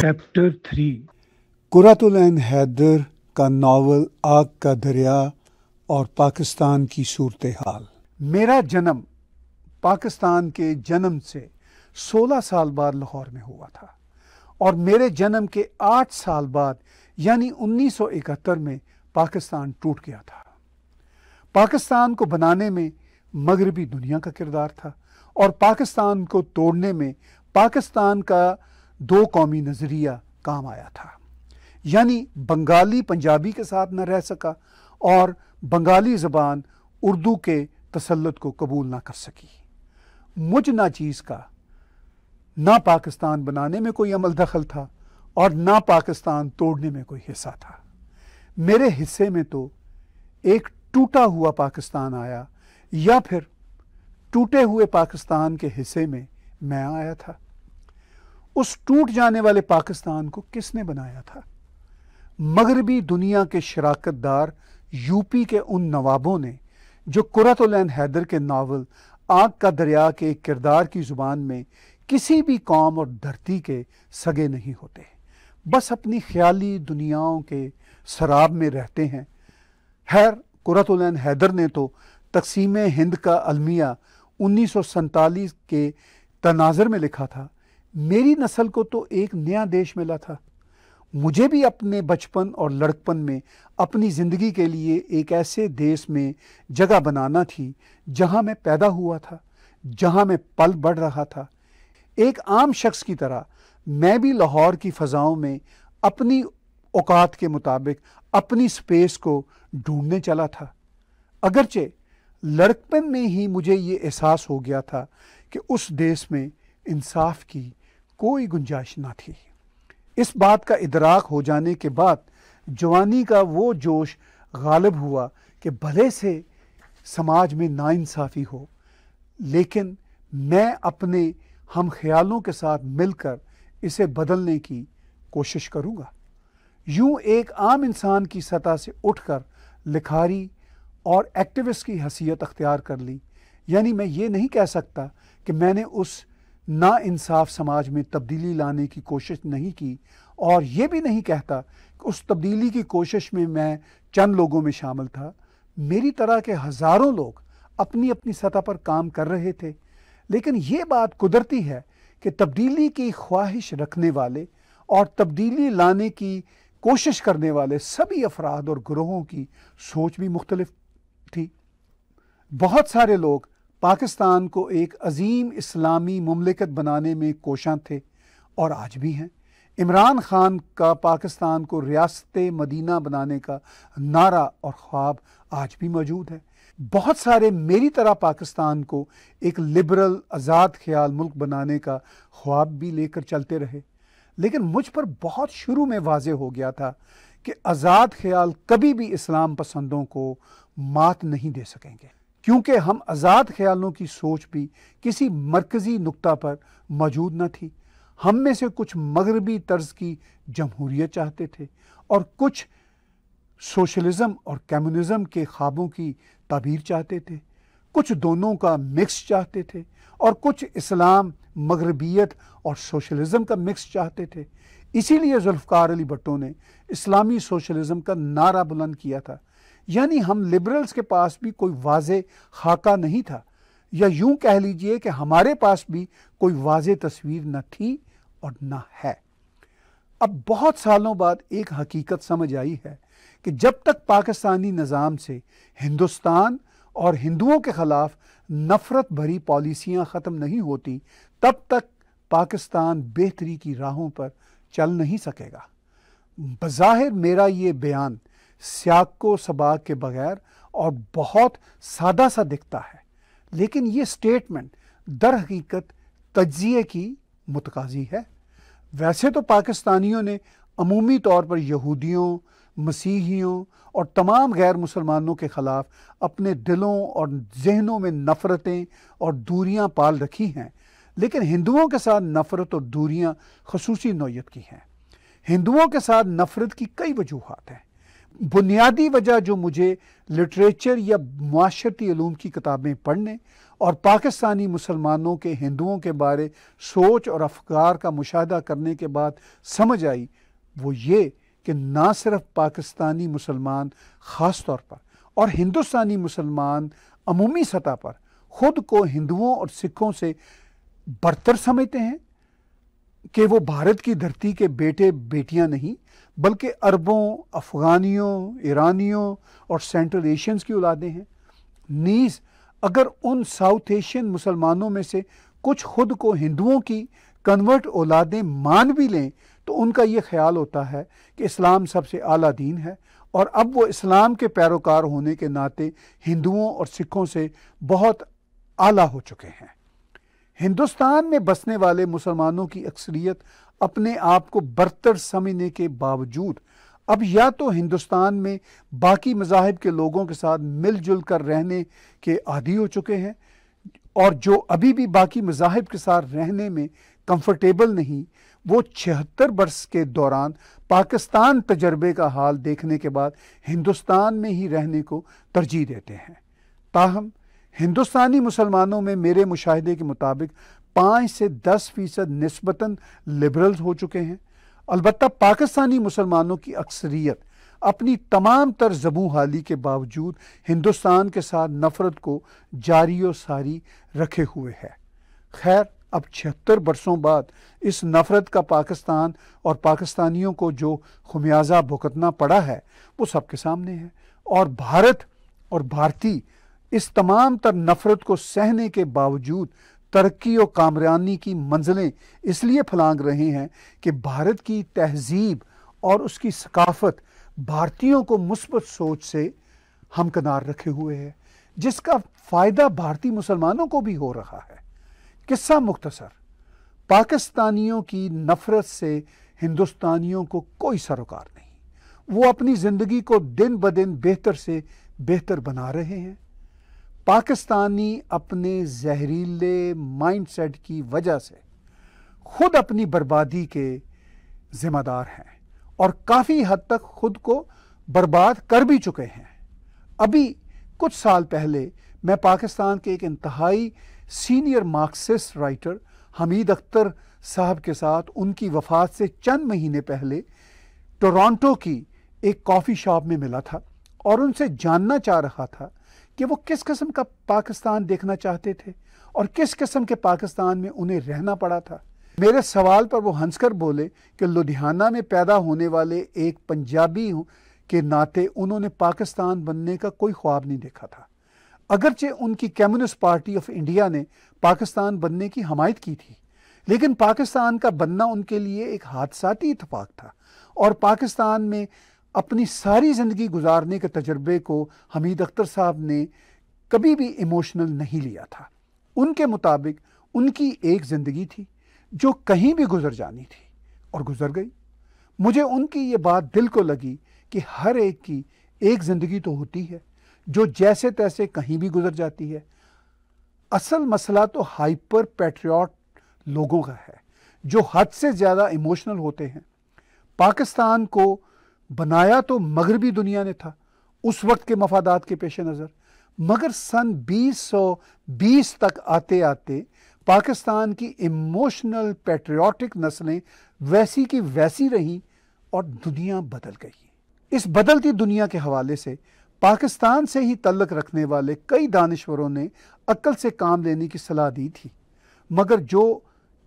chapter three कुरातुल Haider का novel आग का दरिया और पाकिस्तान की सूरत हाल मेरा जन्म पाकिस्तान के जन्म से 16 साल बाद लाहौर में हुआ था और मेरे जन्म के 8 साल बाद यानी 1971 में पाकिस्तान टूट गया था पाकिस्तान को बनाने में मगरबी दुनिया का किरदार था और पाकिस्तान को तोड़ने में पाकिस्तान का दो कौमी नज़रिया काम आया था यानी बंगाली पंजाबी के साथ न रह सका और बंगाली ज़बान उर्दू के तसलत को कबूल ना कर सकी मुझ ना चीज़ का ना पाकिस्तान बनाने में कोई अमल दखल था और ना पाकिस्तान तोड़ने में कोई हिस्सा था मेरे हिस्से में तो एक टूटा हुआ पाकिस्तान आया या फिर टूटे हुए पाकिस्तान के हिस्से में मैं आया था उस टूट जाने वाले पाकिस्तान को किसने बनाया था मगरबी दुनिया के शराकत दार यूपी के उन नवाबों ने जो कुरतुलैन हैदर के नावल आग का दरिया के एक किरदार की ज़ुबान में किसी भी कौम और धरती के सगे नहीं होते बस अपनी ख्याली दुनियाओं के शराब में रहते हैं हैर कुरतुलैन हैदर ने तो तकसीम हिंद का अलमिया उन्नीस के तनाजर में लिखा था मेरी नस्ल को तो एक नया देश मिला था मुझे भी अपने बचपन और लड़कपन में अपनी ज़िंदगी के लिए एक ऐसे देश में जगह बनाना थी जहां मैं पैदा हुआ था जहां मैं पल बढ़ रहा था एक आम शख्स की तरह मैं भी लाहौर की फ़जाओं में अपनी औकात के मुताबिक अपनी स्पेस को ढूंढने चला था अगरचे लड़कपन में ही मुझे ये एहसास हो गया था कि उस देश में इंसाफ की कोई गुंजाइश ना थी इस बात का इदराक हो जाने के बाद जवानी का वो जोश गालिब हुआ कि भले से समाज में नाइंसाफ़ी हो लेकिन मैं अपने हम ख्यालों के साथ मिलकर इसे बदलने की कोशिश करूँगा यूं एक आम इंसान की सतह से उठकर लिखारी और एक्टिविस्ट की हसीियत अख्तियार कर ली यानी मैं ये नहीं कह सकता कि मैंने उस नाानसाफ समाज में तब्दीली लाने की कोशिश नहीं की और ये भी नहीं कहता कि उस तब्दीली की कोशिश में मैं चंद लोगों में शामिल था मेरी तरह के हज़ारों लोग अपनी अपनी सतह पर काम कर रहे थे लेकिन ये बात कुदरती है कि तब्दीली की ख्वाहिश रखने वाले और तब्दीली लाने की कोशिश करने वाले सभी अफराद और ग्रोहों की सोच भी मुख्तलिफ थी बहुत सारे लोग पाकिस्तान को एक अजीम इस्लामी ममलिकत बनाने में कोशा थे और आज भी हैं इमरान खान का पाकिस्तान को रियासत मदीना बनाने का नारा और ख्वाब आज भी मौजूद है बहुत सारे मेरी तरह पाकिस्तान को एक लिबरल आज़ाद ख्याल मुल्क बनाने का ख्वाब भी लेकर चलते रहे लेकिन मुझ पर बहुत शुरू में वाज हो गया था कि आज़ाद ख्याल कभी भी इस्लाम पसंदों को मात नहीं दे सकेंगे क्योंकि हम आज़ाद ख्यालों की सोच भी किसी मरकज़ी नुकता पर मौजूद न थी हम में से कुछ मगरबी तर्ज की जमहूरियत चाहते थे और कुछ सोशलिज़म और कम्युनिज़म के ख्वाबों की तबीर चाहते थे कुछ दोनों का मिक्स चाहते थे और कुछ इस्लाम मगरबियत और सोशलिज़म का मिक्स चाहते थे इसीलिए जुल्फ़ार अली भट्टो ने इस्लामी सोशलिज़म का नारा बुलंद किया था यानी हम लिबरल्स के पास भी कोई वाज खाका नहीं था या यूं कह लीजिए कि हमारे पास भी कोई वाज तस्वीर न थी और न है अब बहुत सालों बाद एक हकीकत समझ आई है कि जब तक पाकिस्तानी निज़ाम से हिंदुस्तान और हिंदुओं के ख़िलाफ़ नफ़रत भरी पॉलिसियाँ ख़त्म नहीं होती तब तक पाकिस्तान बेहतरी की राहों पर चल नहीं सकेगा बज़ाहिर मेरा ये बयान स्याको सबा के बगैर और बहुत सादा सा दिखता है लेकिन ये स्टेटमेंट दर हकीकत तजिए की मतकाजी है वैसे तो पाकिस्तानियों ने अमूमी तौर पर यहूदियों मसीहियों और तमाम गैर मुसलमानों के ख़िलाफ़ अपने दिलों और जहनों में नफ़रतें और दूरियां पाल रखी हैं लेकिन हिंदुओं के साथ नफ़रत और दूरियां खसूसी नोयत की हैं हिंदुओं के साथ नफ़रत की कई वजूहत हैं बुनियादी वजह जो मुझे लिटरेचर या माशरती की किताबें पढ़ने और पाकिस्तानी मुसलमानों के हिंदुओं के बारे सोच और अफकार का मुशाह करने के बाद समझ आई वो ये कि ना सिर्फ पाकिस्तानी मुसलमान ख़ास तौर पर और हिंदुस्तानी मुसलमान अमूमी सतह पर ख़ुद को हिंदुओं और सिखों से बरतर समझते हैं कि वो भारत की धरती के बेटे बेटियां नहीं बल्कि अरबों अफ़गानियों ईरानियों और सेंट्रल एशियंस की औलादें हैं नीज़ अगर उन साउथ एशियन मुसलमानों में से कुछ खुद को हिंदुओं की कन्वर्ट औलादें मान भी लें तो उनका ये ख्याल होता है कि इस्लाम सबसे आला दीन है और अब वो इस्लाम के पैरोकार होने के नाते हिंदुओं और सिखों से बहुत आला हो चुके हैं हिंदुस्तान में बसने वाले मुसलमानों की अक्सरियत अपने आप को बरतर समझने के बावजूद अब या तो हिंदुस्तान में बाकी मजाहब के लोगों के साथ मिलजुल कर रहने के आदि हो चुके हैं और जो अभी भी बाकी मजाहब के साथ रहने में कंफर्टेबल नहीं वो छिहत्तर बरस के दौरान पाकिस्तान तजर्बे का हाल देखने के बाद हिंदुस्तान में ही रहने को तरजीह देते हैं ताहम हिंदुस्तानी मुसलमानों में मेरे मुशाहदे के मुताबिक पाँच से दस फीसद नस्बता लिबरल्स हो चुके हैं अलबत् पाकिस्तानी मुसलमानों की अक्सरियत अपनी तमाम तर जबू हाली के बावजूद हिंदुस्तान के साथ नफरत को जारी और सारी रखे हुए है खैर अब छिहत्तर बरसों बाद इस नफ़रत का पाकिस्तान और पाकिस्तानियों को जो खमियाजा भुगतना पड़ा है वो सबके सामने है और भारत और भारतीय इस तमाम तर नफ़रत को सहने के बावजूद तरक्की और कामरानी की मंजिलें इसलिए फलांग रहे हैं कि भारत की तहजीब और उसकी सकाफत भारतीयों को मुस्बत सोच से हमकनार रखे हुए है जिसका फ़ायदा भारतीय मुसलमानों को भी हो रहा है किस्सा मुख्तसर पाकिस्तानियों की नफ़रत से हिंदुस्तानियों को कोई सरोकार नहीं वो अपनी ज़िंदगी को दिन ब दिन बेहतर से बेहतर बना रहे हैं पाकिस्तानी अपने जहरीले माइंडसेट की वजह से खुद अपनी बर्बादी के ज़िम्मेदार हैं और काफ़ी हद तक खुद को बर्बाद कर भी चुके हैं अभी कुछ साल पहले मैं पाकिस्तान के एक इंतहाई senior Marxist writer Hamid Akhtar साहब के साथ उनकी वफात से चंद महीने पहले टोरंटो की एक कॉफ़ी शॉप में मिला था और उनसे जानना चाह रहा था कि वो किस किस्म का पाकिस्तान देखना चाहते थे और किस किस्म के पाकिस्तान में उन्हें रहना पड़ा था मेरे सवाल पर वो हंसकर बोले कि लुधियाना में पैदा होने वाले एक पंजाबी के नाते उन्होंने पाकिस्तान बनने का कोई ख्वाब नहीं देखा था अगरचे उनकी कम्युनिस्ट पार्टी ऑफ इंडिया ने पाकिस्तान बनने की हमायत की थी लेकिन पाकिस्तान का बनना उनके लिए एक हादसाती इतफाक़ था और पाकिस्तान में अपनी सारी ज़िंदगी गुजारने के तजर्बे को हमीद अख्तर साहब ने कभी भी इमोशनल नहीं लिया था उनके मुताबिक उनकी एक ज़िंदगी थी जो कहीं भी गुजर जानी थी और गुजर गई मुझे उनकी ये बात दिल को लगी कि हर एक की एक ज़िंदगी तो होती है जो जैसे तैसे कहीं भी गुजर जाती है असल मसला तो हाइपर पेट्रियाट लोगों का है जो हद से ज़्यादा इमोशनल होते हैं पाकिस्तान को बनाया तो मगरबी दुनिया ने था उस वक्त के मफादात के पेश नज़र मगर सन 2020 तक आते आते पाकिस्तान की इमोशनल पेट्रियाटिक नस्लें वैसी की वैसी रहीं और दुनिया बदल गई इस बदलती दुनिया के हवाले से पाकिस्तान से ही तल्लक रखने वाले कई दानश्वरों ने अक्ल से काम लेने की सलाह दी थी मगर जो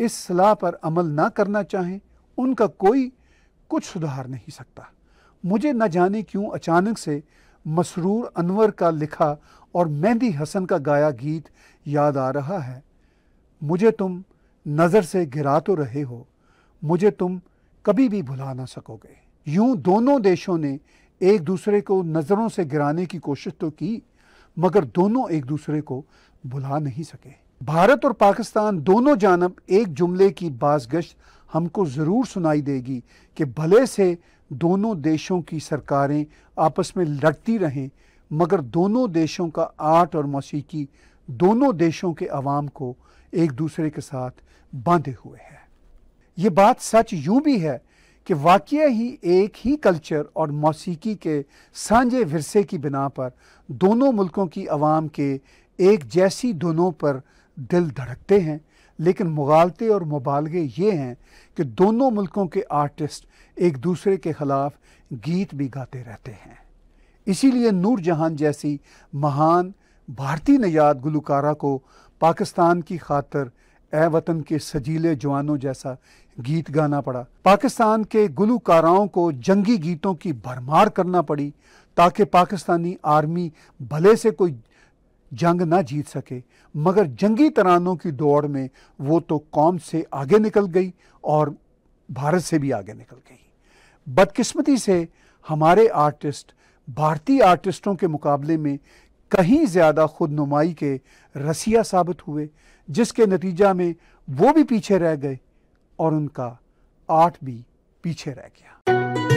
इस सलाह पर अमल ना करना चाहें उनका कोई कुछ सुधार नहीं सकता मुझे न जाने क्यों अचानक से मसरूर अनवर का लिखा और मेहंदी हसन का गाया गीत याद आ रहा है मुझे तुम नज़र से गिरा तो रहे हो मुझे तुम कभी भी भुला ना सकोगे यूं दोनों देशों ने एक दूसरे को नज़रों से गिराने की कोशिश तो की मगर दोनों एक दूसरे को भुला नहीं सके भारत और पाकिस्तान दोनों जानब एक जुमले की बाजगश हमको ज़रूर सुनाई देगी कि भले से दोनों देशों की सरकारें आपस में लड़ती रहें मगर दोनों देशों का आर्ट और मौसीकी दोनों देशों के अवाम को एक दूसरे के साथ बांधे हुए है ये बात सच यूं भी है कि वाक़ ही एक ही कल्चर और मौसीकी के सांझे विरसे की बिना पर दोनों मुल्कों की आवाम के एक जैसी दोनों पर दिल धड़कते हैं लेकिन मुगालते और मुबालगे ये हैं कि दोनों मुल्कों के आर्टिस्ट एक दूसरे के ख़िलाफ़ गीत भी गाते रहते हैं इसीलिए नूर जहान जैसी महान भारतीय नजात गुलकारा को पाकिस्तान की खातर ए वतन के सजीले जवानों जैसा गीत गाना पड़ा पाकिस्तान के गुलकाराओं को जंगी गीतों की भरमार करना पड़ी ताकि पाकिस्तानी आर्मी भले से कोई जंग ना जीत सके मगर जंगी तरानों की दौड़ में वो तो कौम से आगे निकल गई और भारत से भी आगे निकल गई बदकिस्मती से हमारे आर्टिस्ट भारतीय आर्टिस्टों के मुकाबले में कहीं ज़्यादा खुद नुमाई के रसिया साबित हुए जिसके नतीजा में वो भी पीछे रह गए और उनका आर्ट भी पीछे रह गया